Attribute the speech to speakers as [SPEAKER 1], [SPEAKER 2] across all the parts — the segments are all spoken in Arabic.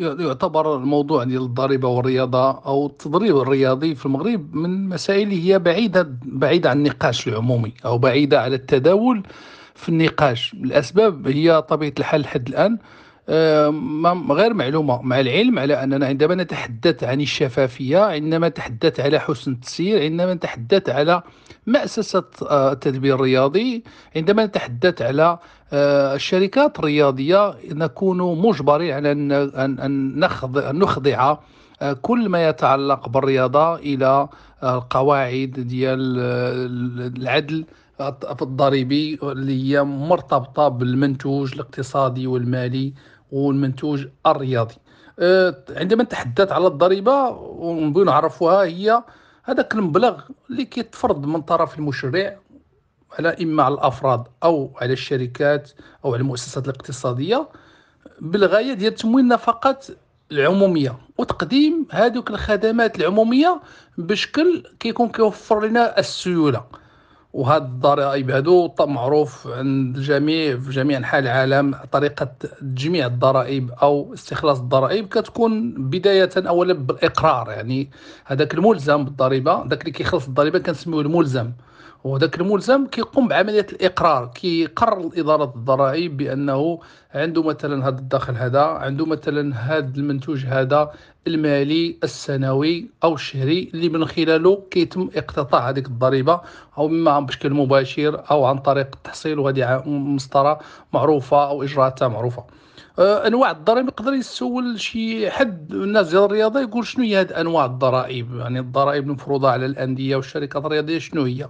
[SPEAKER 1] يعتبر الموضوع ديال الضريبه والرياضه او التضريب الرياضي في المغرب من مسائل هي بعيده بعيده عن النقاش العمومي او بعيده على التداول في النقاش الاسباب هي طبيعه الحال لحد الان غير معلومه مع العلم على اننا عندما نتحدث عن الشفافيه عندما نتحدث على حسن التسيير عندما نتحدث على مأسسة آه، التدبير الرياضي عندما نتحدث على آه، الشركات الرياضية نكون مجبرين على أن نخضع آه، كل ما يتعلق بالرياضة إلى القواعد ديال العدل الضريبي اللي هي مرتبطة بالمنتوج الاقتصادي والمالي والمنتوج الرياضي أه، عندما نتحدث على الضريبه ونبغي نعرفوها هي هذاك المبلغ اللي كيتفرض من طرف المشرع على اما على الافراد او على الشركات او على المؤسسات الاقتصاديه بالغايه ديال تمويل النفقات العموميه وتقديم هذوك الخدمات العموميه بشكل كيكون كيوفر لنا السيوله وهذا الضرائب هذو معروف عند الجميع في جميع انحاء العالم طريقه تجميع الضرائب او استخلاص الضرائب كتكون بدايه اولا بالاقرار يعني هذاك الملزم بالضريبه ذاك اللي كيخلص الضريبه كنسميوه الملزم وذاك الملزم كيقوم بعمليه الاقرار كيقرر الاداره الضرائب بانه عنده مثلا هذا الدخل هذا عنده مثلا هذا المنتوج هذا المالي السنوي او الشهري اللي من خلاله كيتم اقتطاع هذيك الضريبه او اما بشكل مباشر او عن طريق التحصيل وهذه مسطره معروفه او اجراءاتها معروفه آه، انواع الضرائب يقدر يسول شي حد الناس ديال الرياضه يقول شنو هي هذه انواع الضرائب يعني الضرائب المفروضه على الانديه والشركات الرياضيه شنو هي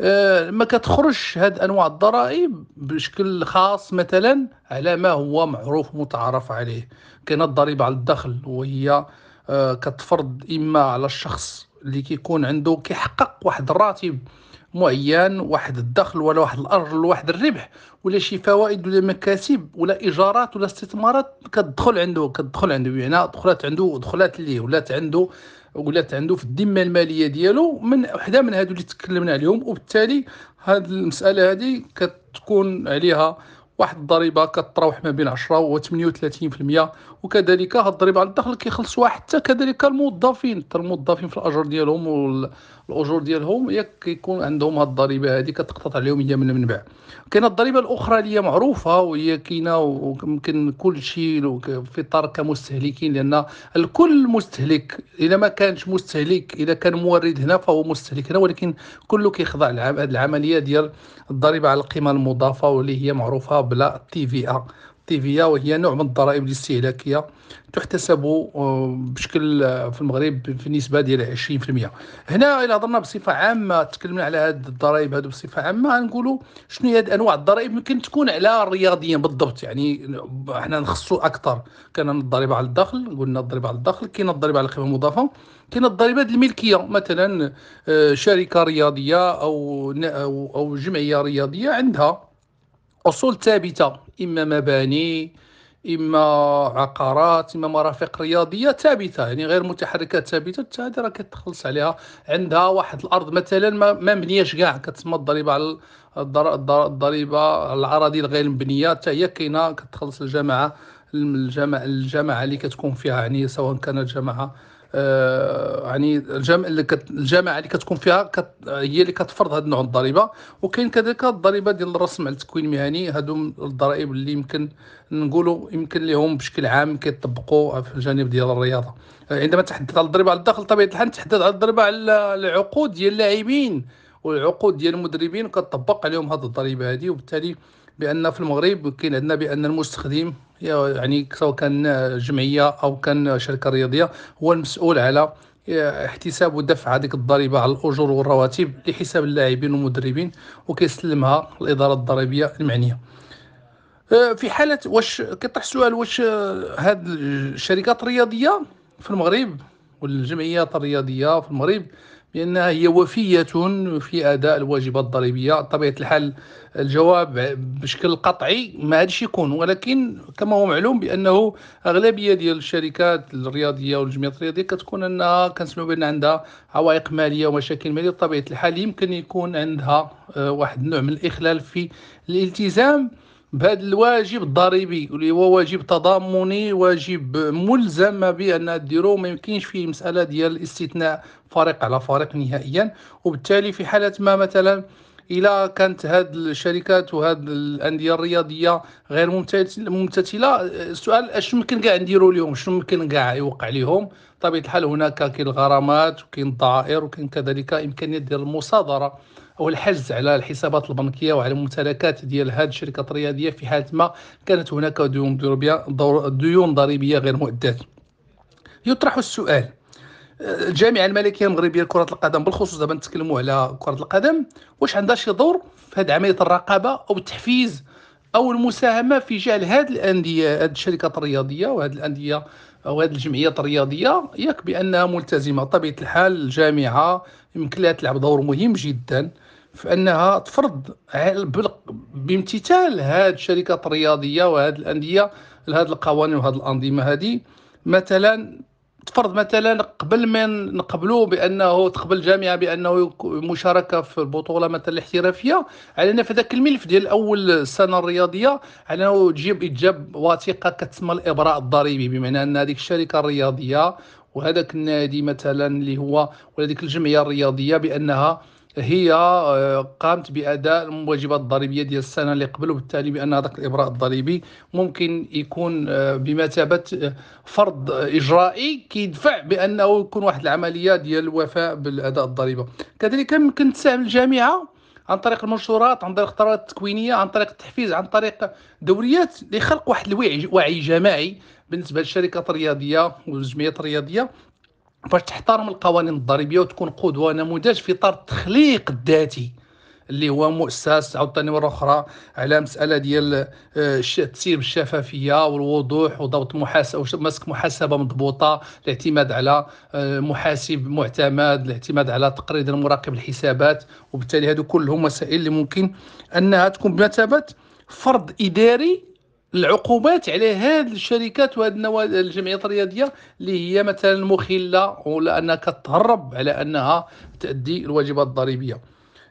[SPEAKER 1] آه، ما كتخرجش هاد انواع الضرائب بشكل خاص مثلا على ما هو معروف متعارف عليه كاينه الضريبه على الدخل وهي آه، كتفرض اما على الشخص اللي كيكون عنده كيحقق واحد الراتب معين واحد الدخل ولا واحد الاجر ولا واحد الربح ولا شي فوائد ولا مكاسب ولا ايجارات ولا استثمارات كتدخل عنده كتدخل عنده يعني دخلات عنده دخلات ليه ولات عنده ولات عنده في الذمه الماليه ديالو من وحده من هادو اللي تكلمنا عليهم وبالتالي هاد المساله هذه كتكون عليها واحد الضريبه كتراوح ما بين 10 و 38% وكذلك هاد الضريبه على الدخل كيخلصوها حتى كذلك الموظفين حتى الموظفين في الاجر ديالهم والاجور ديالهم ياك كيكون عندهم هاد الضريبه هذه كتقطط عليهم هي من المنبع كاينه الضريبه الاخرى اللي هي معروفه وهي كاينه ويمكن كل شيء في اطار كمستهلكين لان الكل مستهلك اذا ما كانش مستهلك اذا كان مورد هنا فهو مستهلك هنا ولكن كله كيخضع لهذه العمليه ديال الضريبه على القيمه المضافه واللي هي معروفه قبل في ا وهي نوع من الضرائب الاستهلاكيه تحتسب آه، بشكل آه، في المغرب في نسبه ديال 20% هنا الا هضرنا بصفه عامه تكلمنا على هاد الضرائب هادو بصفه عامه غنقولوا شنو هي انواع الضرائب يمكن تكون على الرياضيين بالضبط يعني حنا نخصوا اكثر كان الضريبه على الدخل قلنا الضريبه على الدخل كاين الضريبه على القيمه المضافه كاين الضريبه الملكيه مثلا آه، شركه رياضيه او او جمعيه رياضيه عندها اصول ثابته اما مباني اما عقارات اما مرافق رياضيه ثابته يعني غير متحركة ثابته هذه راه كتخلص عليها عندها واحد الارض مثلا ما مبنياش كاع كتسمى الضريبه على الضريبه على الاراضي الغير مبنيه حتى هي كاينه كتخلص الجماعه الجماعه الجماعه اللي كتكون فيها يعني سواء كانت جماعه آه، يعني الجامع اللي كت الجامعه اللي كتكون فيها كت هي اللي كتفرض هذا النوع الضريبه وكاين كذلك الضريبه ديال الرسم على التكوين المهني هادو الضرائب اللي يمكن نقولوا يمكن لهم بشكل عام كيطبقوا في الجانب ديال الرياضه آه، عندما تحدث على الضريبه على الدخل طبيعه الحال تحدث على الضريبه على العقود ديال اللاعبين والعقود ديال المدربين كتطبق عليهم هذه الضريبه هذه وبالتالي بان في المغرب كاين عندنا بان المستخدم يعني سواء كان جمعيه او كان شركه رياضيه هو المسؤول على احتساب ودفع هذيك الضريبه على الاجور والرواتب لحساب اللاعبين والمدربين وكيسلمها الاداره الضريبيه المعنيه أه، في حاله واش كيطرح سؤال واش هاد الشركات الرياضيه في المغرب والجمعيات الرياضيه في المغرب لأنها هي وفية في أداء الواجبات الضريبية طبيعة الحال الجواب بشكل قطعي ما هادش يكون ولكن كما هو معلوم بأنه أغلبية ديال الشركات الرياضية والجمعيات الرياضية كتكون أنها كنسمعوا بأن عندها عوائق مالية ومشاكل مالية بطبيعة الحال يمكن يكون عندها آه، واحد النوع من الإخلال في الالتزام بهذا الواجب الضريبي اللي هو واجب تضامني واجب ملزم بان ديرو ما يمكنش فيه مساله ديال الاستثناء فريق على فريق نهائيا وبالتالي في حاله ما مثلا الى كانت هاد الشركات وهاد الانديه الرياضيه غير ممتثله السؤال اش ممكن كاع نديرو لهم شنو ممكن كاع يوقع لهم طبيعه الحال هناك كاين الغرامات وكاين الضرائب وكاين كذلك امكانيه ديال المصادره او الحجز على الحسابات البنكيه وعلى الممتلكات ديال هذه الشركات الرياديه في حاله ما كانت هناك ديون ضريبيه ديون ضريبيه غير مؤدات يطرح السؤال الجامعه الملكيه المغربيه لكره القدم بالخصوص دابا نتكلموا على كره القدم واش عندها شي دور في هذه عمليه الرقابه او التحفيز او المساهمه في جعل هذه الانديه هذه الشركات الرياضيه وهذه الانديه او هذه الجمعيات الرياضيه ياك بانها ملتزمه طبيعه الحال الجامعه يمكن لها تلعب دور مهم جدا فانها تفرض بامتثال هذه الشركات الرياضيه وهذه الانديه لهذه القوانين وهذه الانظمه هذه مثلا تفرض مثلا قبل ما نقبلوا بانه تقبل الجامعه بانه مشاركه في البطوله مثلا الاحترافيه على في ذاك الملف ديال الاول السنه الرياضيه على انه تجيب ايجاب وثيقه كتسمى الابراء الضريبي بمعنى ان هذيك الشركه الرياضيه وهذاك النادي مثلا اللي هو ولا الجمعيه الرياضيه بانها هي آه، قامت باداء الواجبات الضريبيه ديال السنه اللي قبل وبالتالي بان هذاك الابراء الضريبي ممكن يكون آه، بمثابه آه، فرض اجرائي كيدفع بانه يكون واحد العمليه ديال الوفاء بالاداء الضريبه كذلك ممكن تساهم الجامعه عن طريق المنشورات عن طريق القرارات التكوينيه عن طريق التحفيز عن طريق دوريات لخلق واحد الوعي جماعي بالنسبه للشركات الرياضيه والجمعيات الرياضيه باش تحترم القوانين الضريبيه وتكون قدوه نموذج في اطار التخليق الذاتي اللي هو مؤسس عاوتاني مره اخرى على مساله ديال آه، تسير بالشفافيه والوضوح وضبط محاسبه مسك محاسبه مضبوطه الاعتماد على آه، محاسب معتمد الاعتماد على تقرير المراقب الحسابات وبالتالي هذو كلهم مسائل اللي ممكن انها تكون بمثابه فرض اداري العقوبات على هذه الشركات وهذه الجمعيات الرياضيه اللي هي مثلا مخله ولا انها كتهرب على انها تؤدي الواجبات الضريبيه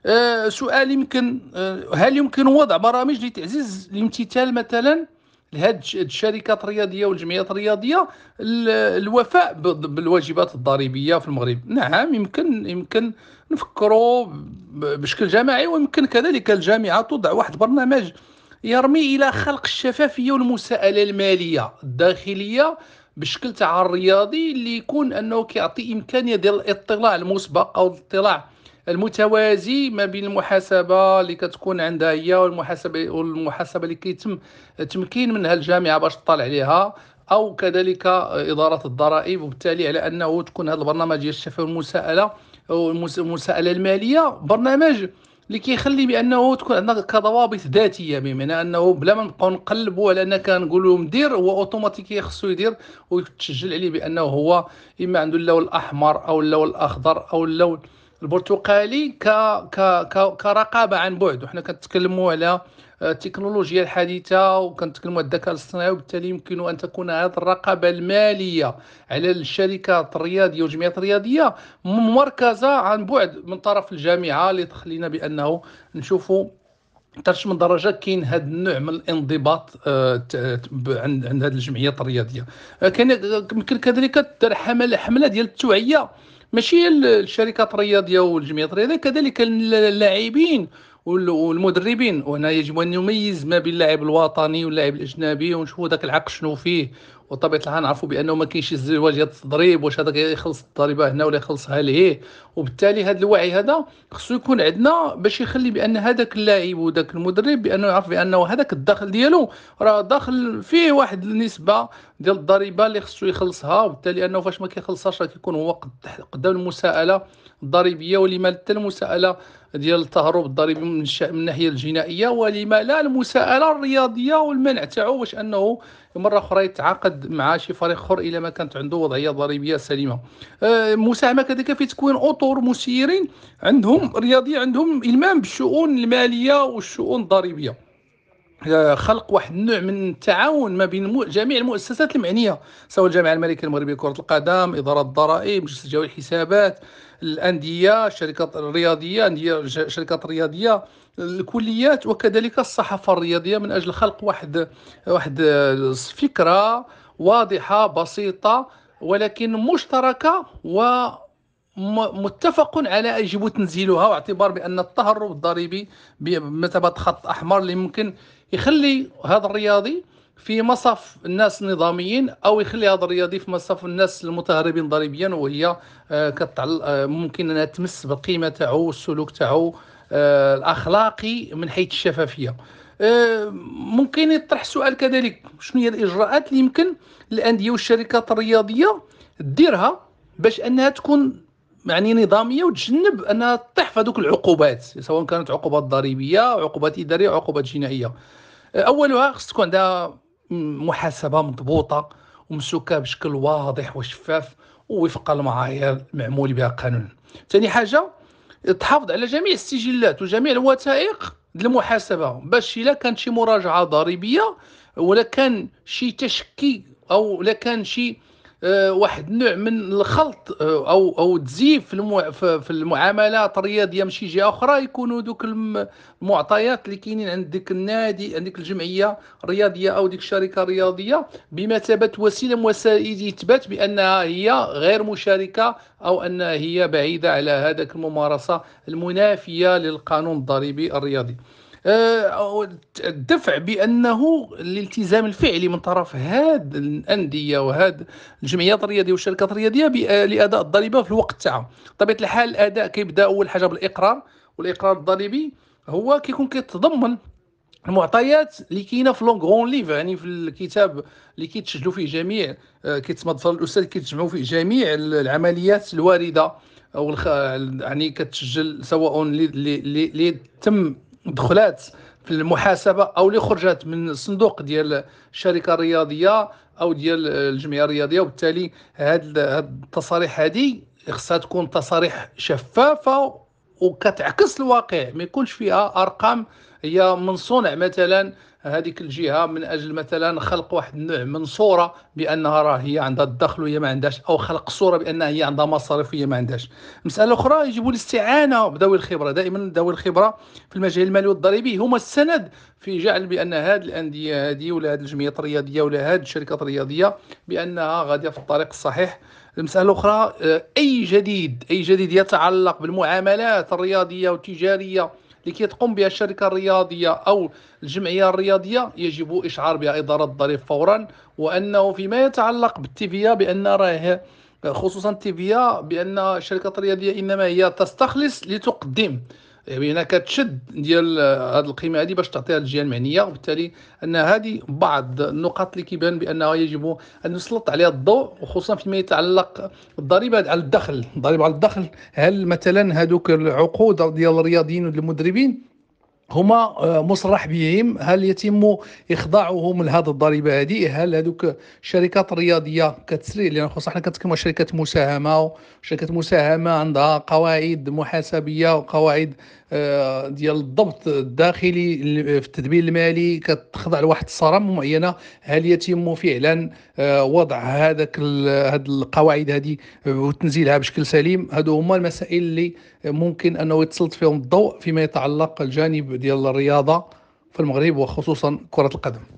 [SPEAKER 1] آه، سؤال يمكن آه، هل يمكن وضع برامج لتعزيز الامتثال مثلا لهذه الشركات الرياضيه والجمعيات الرياضيه الوفاء بالواجبات الضريبيه في المغرب نعم يمكن يمكن نفكروا بشكل جماعي ويمكن كذلك الجامعه توضع واحد برنامج يرمي الى خلق الشفافيه والمساءله الماليه الداخليه بشكل تاع الرياضي اللي يكون انه كيعطي امكانيه ديال الاطلاع المسبق او الاطلاع المتوازي ما بين المحاسبه اللي كتكون عندها هي والمحاسبه والمحاسبه اللي كيتم تمكين منها الجامعه باش تطلع عليها او كذلك اداره الضرائب وبالتالي على انه تكون هذا البرنامج ديال الشفافيه والمساءله والمساءله الماليه برنامج اللي كيخلي بانه تكون عندنا كضوابط ذاتيه بمعنى انه بلا ما نبقاو نقلبوا على ان كنقولوا مدير هو اوتوماتيكيا خصو يدير ويتسجل عليه بانه هو اما عنده اللون الاحمر او اللون الاخضر او اللون البرتقالي ك... ك... ك... كرقابه عن بعد وحنا كنتكلموا على آه، التكنولوجيا الحديثه وكنتكلموا على الذكاء الاصطناعي وبالتالي يمكن ان تكون هذه الرقابه الماليه على الشركات الرياضيه والجمعيات الرياضيه مركزه عن بعد من طرف الجامعه اللي تخلينا بانه نشوفوا ترش من درجه كاين هذا النوع من الانضباط آه، عند عند هذه الجمعيات الرياضيه آه، كان يمكن كذلك دار حمله حمله ديال التوعيه ماشي الشركات الرياضيه والجمعيات الرياضيه كذلك اللاعبين والمدربين وهنا يجب ان نميز ما بين اللاعب الوطني واللاعب الاجنبي ونشوفوا ذاك العقل شنو فيه وطبيعه الحال نعرفوا بانه ما كاينش الزواج ديال التضريب واش هذاك يخلص الضريبه هنا ولا يخلصها ليه وبالتالي هذا الوعي هذا خصو يكون عندنا باش يخلي بان هذاك اللاعب وذاك المدرب بانه يعرف بانه هذاك الدخل ديالو راه داخل فيه واحد النسبه ديال الضريبه اللي خصو يخلصها وبالتالي انه فاش ما كيخلصهاش راه كيكون هو قدام المساءله الضريبيه ولما حتى المساءله ديال التهرب الضريبي من, من الناحيه الجنائيه ولما لا المساءله الرياضيه والمنع تاعو واش انه مره اخرى يتعاقد مع شي فريق اخر الا ما كانت عنده وضعيه ضريبيه سليمه أه، مساهمه كذلك في تكوين اطر مسيرين عندهم رياضيه عندهم المام بالشؤون الماليه والشؤون الضريبيه آه، خلق واحد النوع من التعاون ما بين جميع المؤسسات المعنيه سواء الجامعه الملكيه المغربيه لكره القدم اداره الضرائب مجلس الجوي الحسابات الانديه الشركات الرياضيه انديه الشركات الرياضيه الكليات وكذلك الصحافه الرياضيه من اجل خلق واحد واحد فكره واضحه بسيطه ولكن مشتركه و متفق على يجب تنزيلها واعتبار بان التهرب الضريبي بمثابه خط احمر اللي ممكن يخلي هذا الرياضي في مصف الناس النظاميين او يخلي هذا الرياضي في مصف الناس المتهربين ضريبيا وهي آه، كتعل آه، ممكن انها تمس بالقيمه تاعو والسلوك تاعو آه، الاخلاقي من حيث الشفافيه ممكن يطرح سؤال كذلك شنو هي الاجراءات اللي يمكن الانديه والشركات الرياضيه ديرها باش انها تكون يعني نظاميه وتجنب انها تطيح في هذوك العقوبات سواء كانت عقوبات ضريبيه عقوبات اداريه عقوبات جنائيه اولها خص تكون عندها محاسبه مضبوطه ومسوكه بشكل واضح وشفاف ووفق المعايير المعمول بها قانونا ثاني حاجه تحافظ على جميع السجلات وجميع الوثائق للمحاسبه باش الا كانت شي مراجعه ضريبيه ولا كان شي تشكي او لا كان شي آه، واحد النوع من الخلط آه، او او تزييف في, المع... في المعاملات الرياضيه من شي جهه اخرى يكونوا دوك المعطيات اللي كاينين عند ديك النادي عند ديك الجمعيه الرياضيه او ديك الشركه الرياضيه بمثابه وسيله من وسائل يثبت بانها هي غير مشاركه او انها هي بعيده على هذاك الممارسه المنافيه للقانون الضريبي الرياضي آه، الدفع بانه الالتزام الفعلي من طرف هذه الانديه وهذه الجمعيات الرياضيه والشركات الرياضيه آه، لاداء الضريبه في الوقت تاعها بطبيعه الحال الاداء كيبدا اول حاجه بالاقرار والاقرار الضريبي هو كيكون كيتضمن المعطيات اللي كاينه في لونغ غون ليف يعني في الكتاب اللي كيتسجلوا فيه جميع آه، كيتسمى الاستاذ كيتجمعوا فيه جميع العمليات الوارده او يعني كتسجل سواء اللي تم دخلات في المحاسبه او اللي خرجت من الصندوق ديال الشركه الرياضيه او ديال الجمعيه الرياضيه وبالتالي هاد التصاريح هذه خصها تكون تصاريح شفافه وكتعكس الواقع ما يكونش فيها ارقام هي من صنع مثلا هذيك الجهه من اجل مثلا خلق واحد النوع من صوره بانها راه هي عندها الدخل وهي ما عندهاش او خلق صوره بانها هي عندها مصاريف وهي ما عندهاش مساله اخرى يجب الاستعانه بذوي الخبره دائما ذوي الخبره في المجال المالي والضريبي هما السند في جعل بان هذه الانديه هذه ولا هذه الجمعيات الرياضيه ولا هذه الشركات الرياضيه بانها غاديه في الطريق الصحيح المسألة الأخرى أي جديد أي جديد يتعلق بالمعاملات الرياضية والتجارية لكي تقوم بها الشركة الرياضية أو الجمعية الرياضية يجب إشعار بها إدارة الضريب فورا وأنه فيما يتعلق بالتيفيا بأن راه خصوصا التيفيا بان الشركات الرياضيه انما هي تستخلص لتقدم هنا إيه، كتشد ديال هذه آه، القيمه هذه باش تعطيها للجهه المعنيه وبالتالي ان هذه بعض النقاط اللي كيبان بانه يجب ان نسلط عليها الضوء وخصوصا فيما يتعلق بالضريبه على الدخل الضريبه على الدخل هل مثلا هذوك العقود ديال الرياضيين والمدربين هما آه، مصرح بهم هل يتم اخضاعهم لهذه الضريبه هذه هل هذوك الشركات الرياضيه كتسري لان خصوصا حنا كنتكلموا شركه مساهمه شركه مساهمه عندها قواعد محاسبيه وقواعد آه، ديال الضبط الداخلي في التدبير المالي كتخضع لواحد الصرامه معينه هل يتم فعلا آه، وضع هذاك هذه القواعد هذه وتنزيلها بشكل سليم هادو هما المسائل اللي ممكن انه يتسلط فيهم الضوء فيما يتعلق الجانب ديال الرياضه في المغرب وخصوصا كره القدم